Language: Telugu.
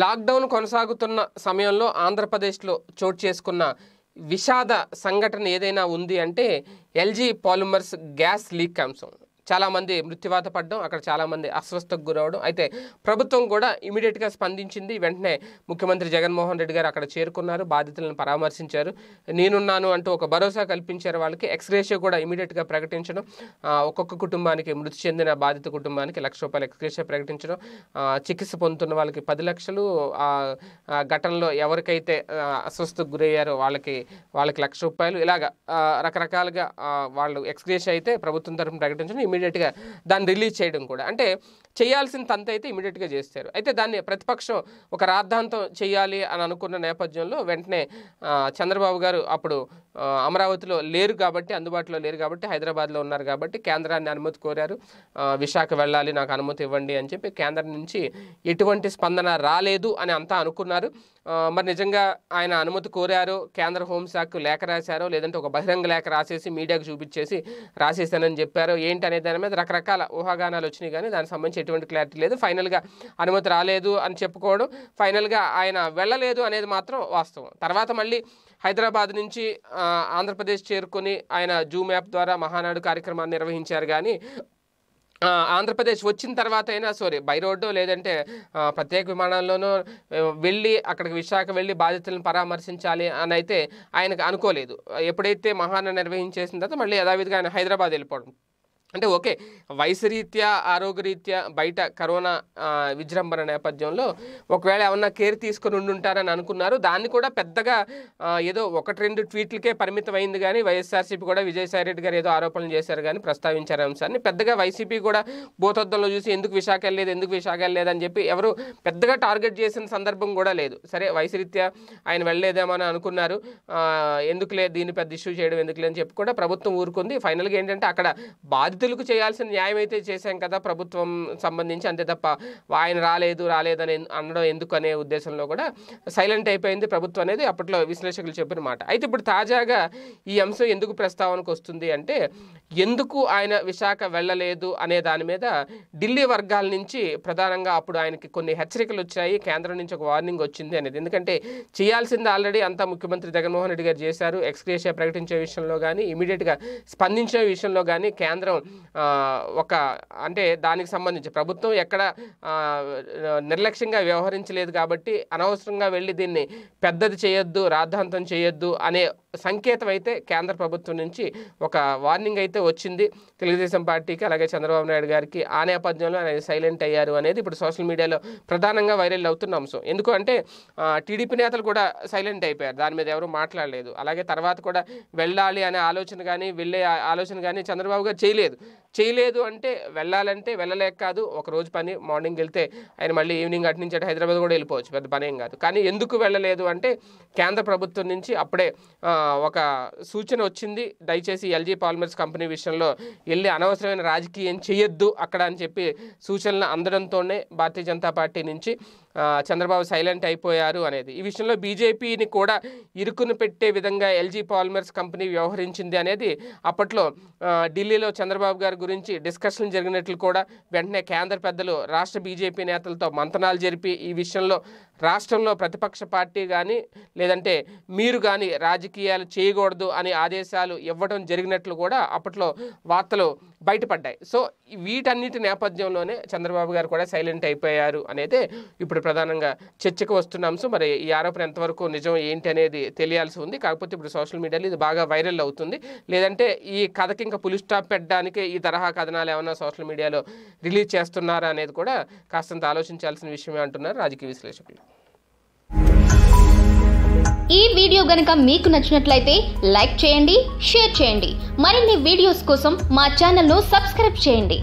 లాక్డౌన్ కొనసాగుతున్న సమయంలో ఆంధ్రప్రదేశ్లో చోటు చేసుకున్న విషాద సంఘటన ఏదైనా ఉంది అంటే ఎల్జీ పాలిమర్స్ గ్యాస్ లీక్ అంశం చాలామంది మృత్యువాత పడ్డం అక్కడ చాలామంది అస్వస్థకు గురవడం అయితే ప్రభుత్వం కూడా ఇమీడియట్గా స్పందించింది వెంటనే ముఖ్యమంత్రి జగన్మోహన్ రెడ్డి గారు అక్కడ చేరుకున్నారు బాధితులను పరామర్శించారు నేనున్నాను అంటూ ఒక భరోసా కల్పించారు వాళ్ళకి ఎక్స్గ్రేషియో కూడా ఇమీడియట్గా ప్రకటించడం ఒక్కొక్క కుటుంబానికి మృతి చెందిన బాధిత కుటుంబానికి లక్ష రూపాయలు ఎక్స్గ్రేషియో ప్రకటించడం చికిత్స పొందుతున్న వాళ్ళకి పది లక్షలు ఆ ఘటనలో ఎవరికైతే అస్వస్థకు గురయ్యారో వాళ్ళకి వాళ్ళకి లక్ష రూపాయలు ఇలాగ రకరకాలుగా వాళ్ళు ఎక్స్గ్రేషియో అయితే ప్రభుత్వం తరఫున ప్రకటించడం ఇమీడియట్గా దాన్ని రిలీజ్ చేయడం కూడా అంటే చేయాల్సిన తంత అయితే ఇమీడియట్గా చేస్తారు అయితే దాన్ని ప్రతిపక్షం ఒక రాద్ధాంతం చేయాలి అని అనుకున్న నేపథ్యంలో వెంటనే చంద్రబాబు గారు అప్పుడు అమరావతిలో లేరు కాబట్టి అందుబాటులో లేరు కాబట్టి హైదరాబాద్లో ఉన్నారు కాబట్టి కేంద్రాన్ని అనుమతి కోరారు విశాఖ వెళ్ళాలి నాకు అనుమతి ఇవ్వండి అని చెప్పి కేంద్రం నుంచి ఎటువంటి స్పందన రాలేదు అని అంతా అనుకున్నారు మరి నిజంగా ఆయన అనుమతి కోరారు కేంద్ర హోంశాఖ లేఖ రాశారో లేదంటే ఒక బహిరంగ లేఖ రాసేసి మీడియాకు చూపించేసి రాసేసానని చెప్పారో ఏంటి అనేది దాని మీద రకరకాల ఊహాగానాలు వచ్చినాయి కానీ దానికి సంబంధించి ఎటువంటి క్లారిటీ లేదు ఫైనల్గా అనుమతి రాలేదు అని చెప్పుకోవడం ఫైనల్గా ఆయన వెళ్ళలేదు అనేది మాత్రం వాస్తవం తర్వాత మళ్ళీ హైదరాబాద్ నుంచి ఆంధ్రప్రదేశ్ చేరుకొని ఆయన జూమ్ యాప్ ద్వారా మహానాడు కార్యక్రమాన్ని నిర్వహించారు కానీ ఆంధ్రప్రదేశ్ వచ్చిన తర్వాత అయినా సారీ బై రోడ్డు లేదంటే ప్రత్యేక విమానాల్లోనూ వెళ్ళి అక్కడికి విశాఖ వెళ్ళి బాధితులను పరామర్శించాలి అని అయితే ఆయనకు అనుకోలేదు ఎప్పుడైతే మహాన నిర్వహించేసిన తర్వాత మళ్ళీ యథావిధిగా ఆయన హైదరాబాద్ వెళ్ళిపోవడం అంటే ఓకే వయసు రీత్యా ఆరోగ్యరీత్యా బయట కరోనా విజృంభణ నేపథ్యంలో ఒకవేళ ఏమన్నా కేర్ తీసుకుని ఉండుంటారని అనుకున్నారు దాన్ని కూడా పెద్దగా ఏదో ఒకటి రెండు ట్వీట్లకే పరిమితమైంది కానీ వైఎస్ఆర్సీపీ కూడా విజయసాయి రెడ్డి గారు ఏదో ఆరోపణలు చేశారు కానీ ప్రస్తావించారు అంశాన్ని పెద్దగా వైసీపీ కూడా భూతద్దంలో చూసి ఎందుకు విశాఖ వెళ్ళలేదు ఎందుకు విశాఖ వెళ్ళలేదని చెప్పి ఎవరు పెద్దగా టార్గెట్ చేసిన సందర్భం కూడా లేదు సరే వయసు రీత్యా ఆయన వెళ్ళలేదేమో అని అనుకున్నారు ఎందుకు లేదు దీన్ని పెద్ద ఇష్యూ చేయడం ఎందుకు లేదని చెప్పి కూడా ప్రభుత్వం ఊరుకుంది ఫైనల్గా ఏంటంటే అక్కడ బాధ్యత వృద్ధులకు చేయాల్సిన న్యాయం అయితే చేశాం కదా ప్రభుత్వం సంబంధించి అంతే తప్ప ఆయన రాలేదు రాలేదని అనడం ఎందుకు అనే ఉద్దేశంలో కూడా సైలెంట్ అయిపోయింది ప్రభుత్వం అనేది అప్పట్లో విశ్లేషకులు చెప్పిన మాట అయితే ఇప్పుడు తాజాగా ఈ అంశం ఎందుకు ప్రస్తావనకు వస్తుంది అంటే ఎందుకు ఆయన విశాఖ వెళ్ళలేదు అనే దాని మీద ఢిల్లీ వర్గాల నుంచి ప్రధానంగా అప్పుడు ఆయనకి కొన్ని హెచ్చరికలు వచ్చాయి కేంద్రం నుంచి ఒక వార్నింగ్ వచ్చింది అనేది ఎందుకంటే చేయాల్సింది ఆల్రెడీ అంతా ముఖ్యమంత్రి జగన్మోహన్ రెడ్డి గారు చేశారు ఎక్స్క్రేషియా ప్రకటించే విషయంలో కానీ ఇమీడియట్గా స్పందించే విషయంలో కానీ కేంద్రం ఒక అంటే దానికి సంబంధించి ప్రభుత్వం ఎక్కడ నిర్లక్ష్యంగా వ్యవహరించలేదు కాబట్టి అనవసరంగా వెళ్ళి దీన్ని పెద్దది చేయొద్దు రాద్ధాంతం చేయొద్దు అనే సంకేతం అయితే కేంద్ర ప్రభుత్వం నుంచి ఒక వార్నింగ్ అయితే వచ్చింది తెలుగుదేశం పార్టీకి అలాగే చంద్రబాబు నాయుడు గారికి ఆ నేపథ్యంలో ఆయన సైలెంట్ అయ్యారు అనేది ఇప్పుడు సోషల్ మీడియాలో ప్రధానంగా వైరల్ అవుతున్న అంశం ఎందుకంటే టీడీపీ నేతలు కూడా సైలెంట్ అయిపోయారు దాని మీద ఎవరు మాట్లాడలేదు అలాగే తర్వాత కూడా వెళ్ళాలి అనే ఆలోచన కానీ వెళ్ళే ఆలోచన కానీ చంద్రబాబు గారు చేయలేదు చేయలేదు అంటే వెళ్ళాలంటే వెళ్ళలేక కాదు ఒక రోజు పని మార్నింగ్ వెళ్తే ఆయన మళ్ళీ ఈవినింగ్ అటు నుంచి అటు హైదరాబాద్ కూడా వెళ్ళిపోవచ్చు పెద్ద ఏం కాదు కానీ ఎందుకు వెళ్ళలేదు అంటే కేంద్ర ప్రభుత్వం నుంచి అప్పుడే ఒక సూచన వచ్చింది దయచేసి ఎల్జీ పాలిమర్స్ కంపెనీ విషయంలో వెళ్ళి అనవసరమైన రాజకీయం చేయొద్దు అక్కడ అని చెప్పి సూచనలు అందడంతోనే భారతీయ జనతా పార్టీ నుంచి చంద్రబాబు సైలెంట్ అయిపోయారు అనేది ఈ విషయంలో బీజేపీని కూడా ఇరుకును పెట్టే విధంగా ఎల్జీ పాలిమర్స్ కంపెనీ వ్యవహరించింది అనేది అప్పట్లో ఢిల్లీలో చంద్రబాబు గారి గురించి డిస్కషన్ జరిగినట్లు కూడా వెంటనే కేంద్ర పెద్దలు రాష్ట్ర బీజేపీ నేతలతో మంతనాలు జరిపి ఈ విషయంలో రాష్ట్రంలో ప్రతిపక్ష పార్టీ కానీ లేదంటే మీరు కానీ రాజకీయాలు చేయకూడదు అని ఆదేశాలు ఇవ్వడం జరిగినట్లు కూడా అప్పట్లో వార్తలు బయటపడ్డాయి సో వీటన్నిటి నేపథ్యంలోనే చంద్రబాబు గారు కూడా సైలెంట్ అయిపోయారు అనేది ఇప్పుడు ఇప్పుడు ప్రధానంగా చర్చకు వస్తున్న అంశం మరి ఈ ఆరోపణ ఎంతవరకు నిజం ఏంటి అనేది తెలియాల్సి ఉంది కాకపోతే ఇప్పుడు సోషల్ మీడియాలో ఇది బాగా వైరల్ అవుతుంది లేదంటే ఈ కథకి ఇంకా పులి స్టాప్ పెట్టడానికి ఈ తరహా కథనాలు ఏమైనా సోషల్ మీడియాలో రిలీజ్ చేస్తున్నారా అనేది కూడా కాస్తంత ఆలోచించాల్సిన విషయమే అంటున్నారు రాజకీయ విశ్లేషకులు ఈ వీడియో గనుక మీకు నచ్చినట్లయితే లైక్ చేయండి షేర్ చేయండి మరిన్ని వీడియోస్ కోసం మా ఛానల్ను సబ్స్క్రైబ్ చేయండి